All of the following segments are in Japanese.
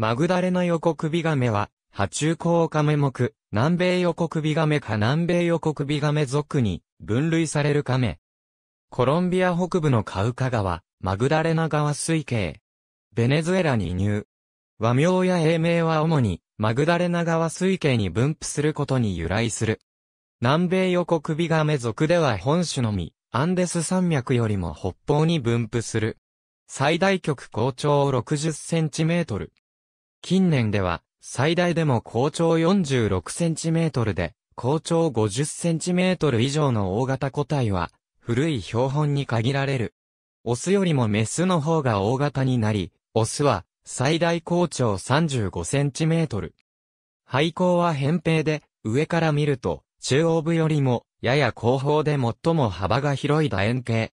マグダレナ横首ガメは、波中甲カメ目、南米横首ガメか南米横首ガメ属に分類されるカメ。コロンビア北部のカウカ川、マグダレナ川水系。ベネズエラに入。和名や英名は主に、マグダレナ川水系に分布することに由来する。南米横首ガメ族では本種のみ、アンデス山脈よりも北方に分布する。最大極高長60センチメートル。近年では、最大でも高長 46cm で、高長 50cm 以上の大型個体は、古い標本に限られる。オスよりもメスの方が大型になり、オスは最大高長 35cm。廃高は扁平で、上から見ると、中央部よりも、やや後方で最も幅が広い楕円形。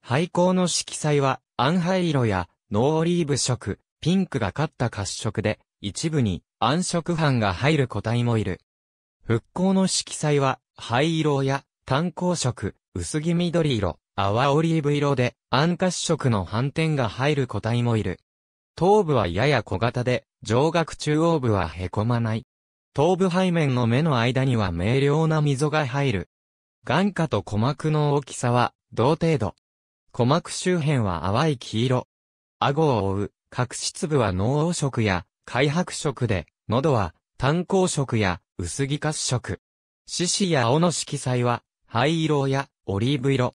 廃校の色彩は、暗灰色や、ノーオリーブ色、ピンクがかった褐色で、一部に暗色斑が入る個体もいる。復興の色彩は、灰色や炭鉱色、薄黄緑色、淡オリーブ色で、暗褐色の斑点が入る個体もいる。頭部はやや小型で、上顎中央部は凹まない。頭部背面の目の間には明瞭な溝が入る。眼下と鼓膜の大きさは、同程度。鼓膜周辺は淡い黄色。顎を覆う、角質部は濃黄色や開白色で、喉は炭鉱色や薄着褐色。獅子や青の色彩は灰色やオリーブ色。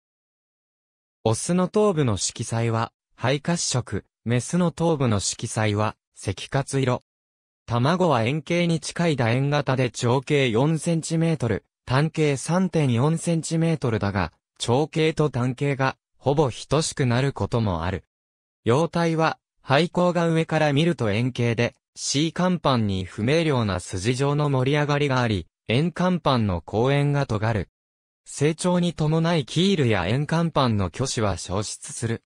オスの頭部の色彩は灰褐色、メスの頭部の色彩は赤褐色。卵は円形に近い楕円型で長径4センチメートル、単径3.4センチメートルだが、長径と単径がほぼ等しくなることもある。幼体は廃校が上から見ると円形で、C 甲板に不明瞭な筋状の盛り上がりがあり、円甲板の公園が尖る。成長に伴いキールや円甲板の巨子は消失する。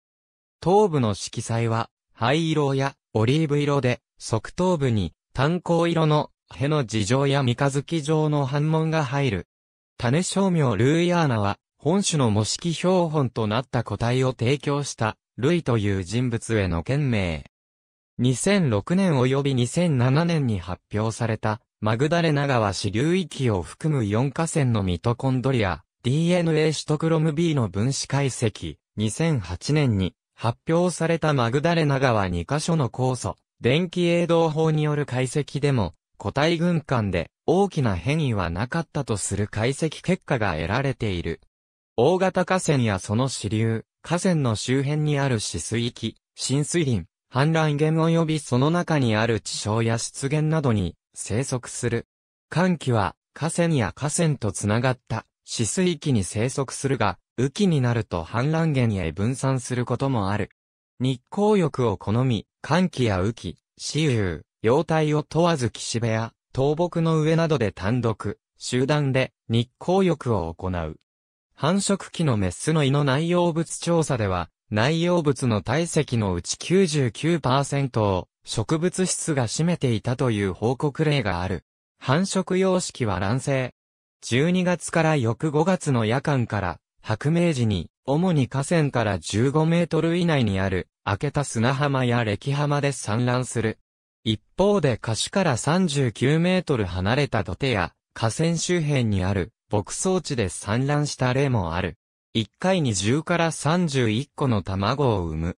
頭部の色彩は、灰色やオリーブ色で、側頭部に炭鉱色のへの事情や三日月状の反問が入る。種商名ルーイアーナは、本種の模式標本となった個体を提供したルイという人物への件名。2006年及び2007年に発表された、マグダレナ川支流域を含む4河川のミトコンドリア、DNA シトクロム B の分子解析、2008年に発表されたマグダレナ川2カ所の酵素、電気栄動法による解析でも、個体軍艦で大きな変異はなかったとする解析結果が得られている。大型河川やその支流、河川の周辺にある死水域、浸水林、氾濫源及びその中にある地層や湿原などに生息する。寒気は河川や河川とつながった死水域に生息するが、雨季になると氾濫源へ分散することもある。日光浴を好み、寒気や雨季、死有、様体を問わず岸辺や倒木の上などで単独、集団で日光浴を行う。繁殖期のメスの胃の内容物調査では、内容物の体積のうち99%を植物質が占めていたという報告例がある。繁殖様式は卵性。12月から翌5月の夜間から白明時に、主に河川から15メートル以内にある、開けた砂浜や歴浜で産卵する。一方で河岸から39メートル離れた土手や河川周辺にある牧草地で産卵した例もある。1回に10から31個の卵を産む。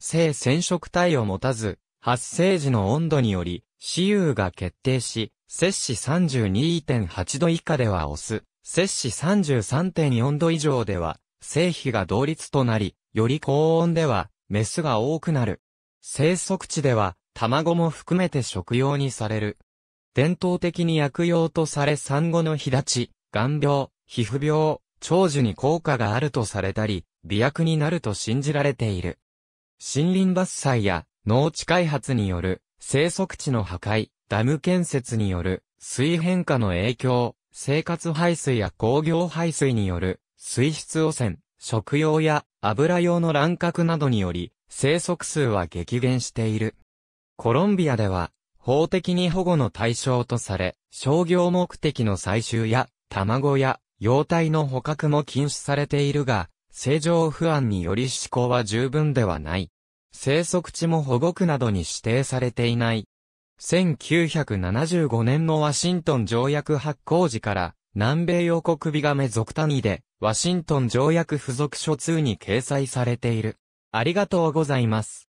性染色体を持たず、発生時の温度により、死有が決定し、摂氏32.8度以下ではオス、摂氏33.4度以上では、性比が同率となり、より高温では、メスが多くなる。生息地では、卵も含めて食用にされる。伝統的に薬用とされ産後の日立ち、眼病、皮膚病、長寿に効果があるとされたり、美薬になると信じられている。森林伐採や農地開発による生息地の破壊、ダム建設による水変化の影響、生活排水や工業排水による水質汚染、食用や油用の乱獲などにより生息数は激減している。コロンビアでは法的に保護の対象とされ、商業目的の採集や卵や幼体の捕獲も禁止されているが、正常不安により思考は十分ではない。生息地も保護区などに指定されていない。1975年のワシントン条約発行時から、南米予告ビガメ属単位で、ワシントン条約付属書2に掲載されている。ありがとうございます。